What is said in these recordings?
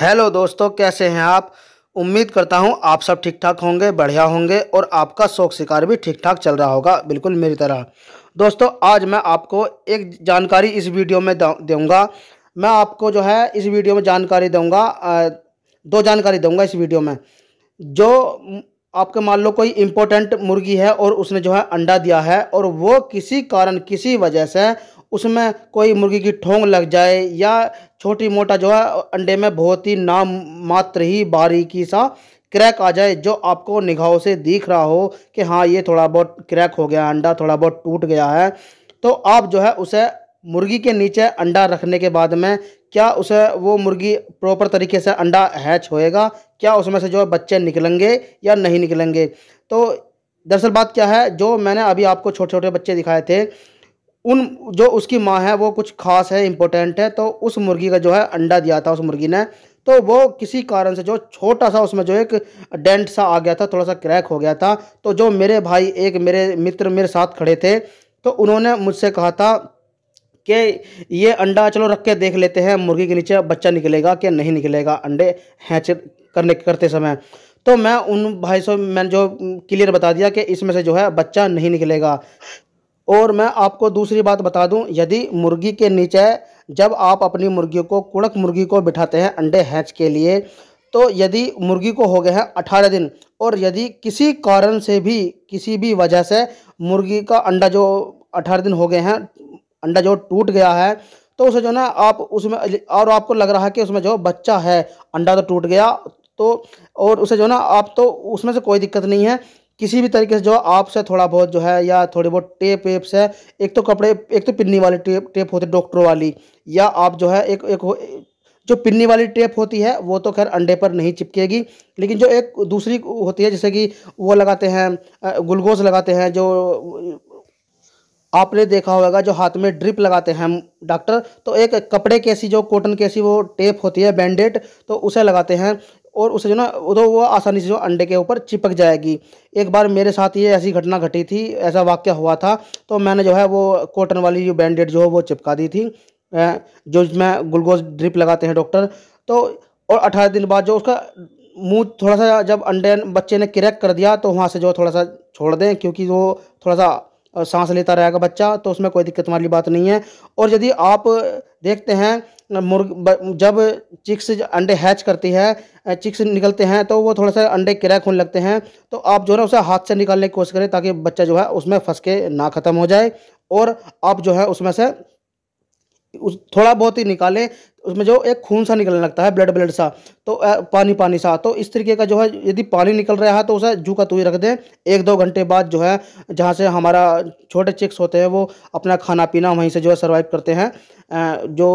hello दोस्तों कैसे हैं आप उम्मीद करता हूं आप सब ठीक ठाक होंगे बढ़िया होंगे और आपका शौक शिकार भी ठीक ठाक चल रहा होगा बिल्कुल मेरी तरह दोस्तों आज मैं आपको एक जानकारी इस वीडियो में दूंगा मैं आपको जो है इस वीडियो में जानकारी दूंगा दो जानकारी दूंगा इस वीडियो में जो आपके मान लो कोई इम्पोर्टेंट मुर्गी है और उसने जो है अंडा दिया है और वो किसी कारण किसी वजह से उसमें कोई मुर्गी की ठोंग लग जाए या छोटी मोटा जो है अंडे में बहुत ही नाम मात्र ही बारीकी सा क्रैक आ जाए जो आपको निगाहों से दिख रहा हो कि हाँ ये थोड़ा बहुत क्रैक हो गया अंडा थोड़ा बहुत टूट गया है तो आप जो है उसे मुर्गी के नीचे अंडा रखने के बाद में क्या उसे वो मुर्गी प्रॉपर तरीके से अंडा हैच होएगा क्या उसमें से जो है बच्चे निकलेंगे या नहीं निकलेंगे तो दरअसल बात क्या है जो मैंने अभी आपको छोटे छोटे बच्चे दिखाए थे उन जो उसकी माँ है वो कुछ खास है इम्पोर्टेंट है तो उस मुर्गी का जो है अंडा दिया था उस मुर्गी ने तो वो किसी कारण से जो छोटा सा उसमें जो एक डेंट सा आ गया था थोड़ा सा क्रैक हो गया था तो जो मेरे भाई एक मेरे मित्र मेरे साथ खड़े थे तो उन्होंने मुझसे कहा था कि ये अंडा चलो रख के देख लेते हैं मुर्गी के नीचे बच्चा निकलेगा कि नहीं निकलेगा अंडे हैच करने करते समय तो मैं उन भाई से मैंने जो क्लियर बता दिया कि इसमें से जो है बच्चा नहीं निकलेगा और मैं आपको दूसरी बात बता दूं यदि मुर्गी के नीचे जब आप अपनी मुर्गी को कुड़क मुर्गी को बिठाते हैं अंडे हैच के लिए तो यदि मुर्गी को हो गए हैं अठारह दिन और यदि किसी कारण से भी किसी भी वजह से मुर्गी का अंडा जो अठारह दिन हो गए हैं अंडा जो टूट गया है तो उसे जो ना आप उसमें और आपको लग रहा है कि उसमें जो बच्चा है अंडा तो टूट गया तो और उसे जो ना आप तो उसमें से कोई दिक्कत नहीं है किसी भी तरीके से जो आपसे थोड़ा बहुत जो है या थोड़ी बहुत टेप वेप से एक तो कपड़े एक तो पिन्नी वाली टेप टेप होती है डॉक्टरों वाली या आप जो है एक एक जो पिन्नी वाली टेप होती है वो तो खैर अंडे पर नहीं चिपकेगी लेकिन जो एक दूसरी होती है जैसे कि वो लगाते हैं ग्लूकोज लगाते हैं जो आपने देखा होगा जो हाथ में ड्रिप लगाते हैं हम डॉक्टर तो एक कपड़े कैसी जो कॉटन कैसी वो टेप होती है बैंडेड तो उसे लगाते हैं और उसे जो ना उधर वो आसानी से जो अंडे के ऊपर चिपक जाएगी एक बार मेरे साथ ये ऐसी घटना घटी थी ऐसा वाक्य हुआ था तो मैंने जो है वो कॉटन वाली जो बैंडेड जो है वो चिपका दी थी जो मैं ग्लूकोज ड्रिप लगाते हैं डॉक्टर तो और अठारह दिन बाद जो उसका मुँह थोड़ा सा जब अंडे बच्चे ने क्रैक कर दिया तो वहाँ से जो थोड़ा सा छोड़ दें क्योंकि वो थोड़ा सा सांस लेता रहेगा बच्चा तो उसमें कोई दिक्कत वाली बात नहीं है और यदि आप देखते हैं मुर्ग जब चिक्स अंडे हैच करती है चिक्स निकलते हैं तो वो थोड़ा सा अंडे क्रैक होने लगते हैं तो आप जो है उसे हाथ से निकालने की कोशिश करें ताकि बच्चा जो है उसमें फंस के ना ख़त्म हो जाए और आप जो है उसमें से उस थोड़ा बहुत ही निकालें उसमें जो एक खून सा निकलने लगता है ब्लड ब्लड सा तो पानी पानी सा तो इस तरीके का जो है यदि पानी निकल रहा है तो उसे जू का तुई रख दें एक दो घंटे बाद जो है जहाँ से हमारा छोटे चिक्स होते हैं वो अपना खाना पीना वहीं से जो है सर्वाइव करते हैं जो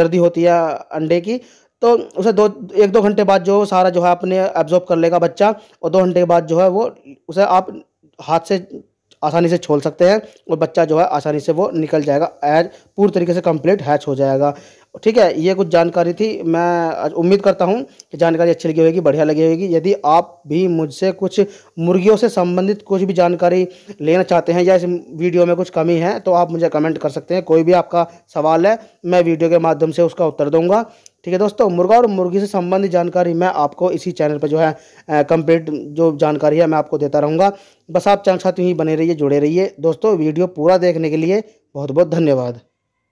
जर्दी होती है अंडे की तो उसे दो एक दो घंटे बाद जो सारा जो है अपने एब्जॉर्ब कर लेगा बच्चा और दो घंटे के बाद जो है वो उसे आप हाथ से आसानी से छोल सकते हैं और बच्चा जो है आसानी से वो निकल जाएगा एज पूरी तरीके से कंप्लीट हैच हो जाएगा ठीक है ये कुछ जानकारी थी मैं उम्मीद करता हूँ कि जानकारी अच्छी लगी होगी बढ़िया लगी होगी यदि आप भी मुझसे कुछ मुर्गियों से संबंधित कुछ भी जानकारी लेना चाहते हैं या इस वीडियो में कुछ कमी है तो आप मुझे कमेंट कर सकते हैं कोई भी आपका सवाल है मैं वीडियो के माध्यम से उसका उत्तर दूंगा ठीक है दोस्तों मुर्गा और मुर्गी से संबंधित जानकारी मैं आपको इसी चैनल पर जो है कंप्लीट जो जानकारी है मैं आपको देता रहूँगा बस आप चैनल साथ यहीं बने रहिए जुड़े रहिए दोस्तों वीडियो पूरा देखने के लिए बहुत बहुत धन्यवाद